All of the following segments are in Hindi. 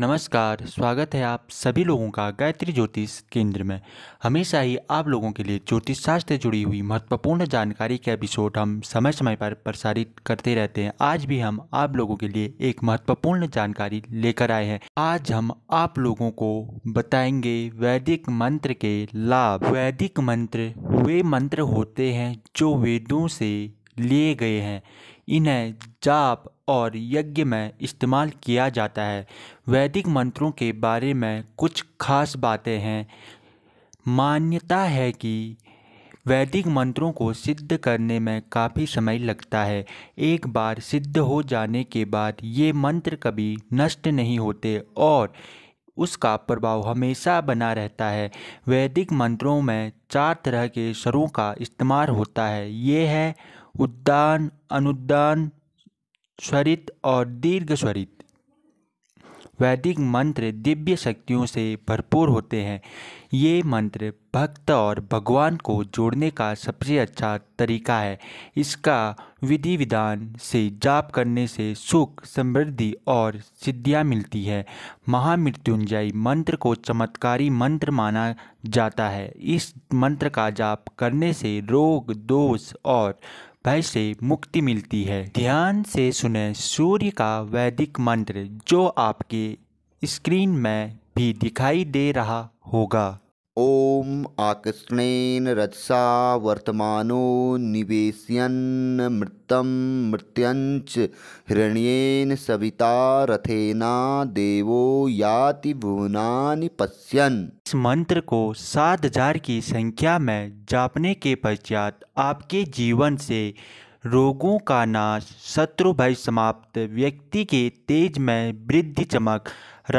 नमस्कार स्वागत है आप सभी लोगों का गायत्री ज्योतिष केंद्र में हमेशा ही आप लोगों के लिए ज्योतिष शास्त्र से जुड़ी हुई महत्वपूर्ण जानकारी के एपिसोड हम समय समय पर प्रसारित करते रहते हैं आज भी हम आप लोगों के लिए एक महत्वपूर्ण जानकारी लेकर आए हैं आज हम आप लोगों को बताएंगे वैदिक मंत्र के लाभ वैदिक मंत्र वे मंत्र होते हैं जो वेदों से लिए गए हैं इन्हें जाप और यज्ञ में इस्तेमाल किया जाता है वैदिक मंत्रों के बारे में कुछ खास बातें हैं मान्यता है कि वैदिक मंत्रों को सिद्ध करने में काफ़ी समय लगता है एक बार सिद्ध हो जाने के बाद ये मंत्र कभी नष्ट नहीं होते और उसका प्रभाव हमेशा बना रहता है वैदिक मंत्रों में चार तरह के स्वरों का इस्तेमाल होता है ये है उद्दान अनुदान स्वरित और दीर्घ स्वरित वैदिक मंत्र दिव्य शक्तियों से भरपूर होते हैं ये मंत्र भक्त और भगवान को जोड़ने का सबसे अच्छा तरीका है इसका विधि विधान से जाप करने से सुख समृद्धि और सिद्धियाँ मिलती है महामृत्युंजय मंत्र को चमत्कारी मंत्र माना जाता है इस मंत्र का जाप करने से रोग दोष और भय से मुक्ति मिलती है ध्यान से सुने सूर्य का वैदिक मंत्र जो आपके स्क्रीन में भी दिखाई दे रहा होगा ओम आकृष्णेन रजसा वर्तमानो निवेशन मृतम मृत्यंच हिरण्येन सविता रथेना देवो याति भुवनानि पश्यन् इस मंत्र को सात हजार की संख्या में जापने के पश्चात आपके जीवन से रोगों का नाश शत्रु भय समाप्त व्यक्ति के तेज में वृद्धि चमक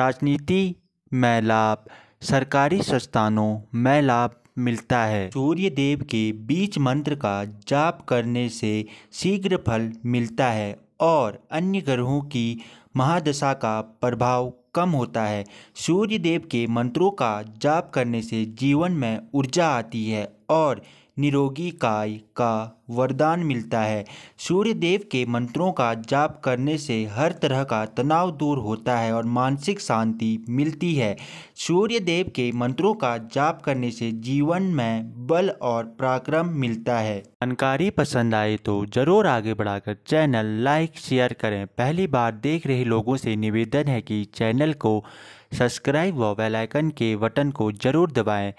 राजनीति में लाभ सरकारी संस्थानों में लाभ मिलता है सूर्य देव के बीच मंत्र का जाप करने से शीघ्र फल मिलता है और अन्य ग्रहों की महादशा का प्रभाव कम होता है सूर्य देव के मंत्रों का जाप करने से जीवन में ऊर्जा आती है और निरोगी काय का वरदान मिलता है सूर्य देव के मंत्रों का जाप करने से हर तरह का तनाव दूर होता है और मानसिक शांति मिलती है सूर्य देव के मंत्रों का जाप करने से जीवन में बल और पराक्रम मिलता है जानकारी पसंद आए तो ज़रूर आगे बढ़ाकर चैनल लाइक शेयर करें पहली बार देख रहे लोगों से निवेदन है कि चैनल को सब्सक्राइब व बेल आइकन के बटन को जरूर दबाएं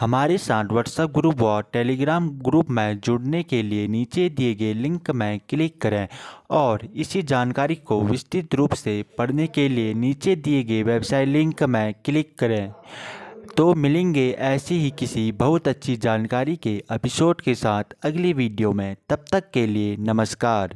हमारे साथ व्हाट्सएप ग्रुप व टेलीग्राम ग्रुप में जुड़ने के लिए नीचे दिए गए लिंक में क्लिक करें और इसी जानकारी को विस्तृत रूप से पढ़ने के लिए नीचे दिए गए वेबसाइट लिंक में क्लिक करें तो मिलेंगे ऐसी ही किसी बहुत अच्छी जानकारी के एपिसोड के साथ अगली वीडियो में तब तक के लिए नमस्कार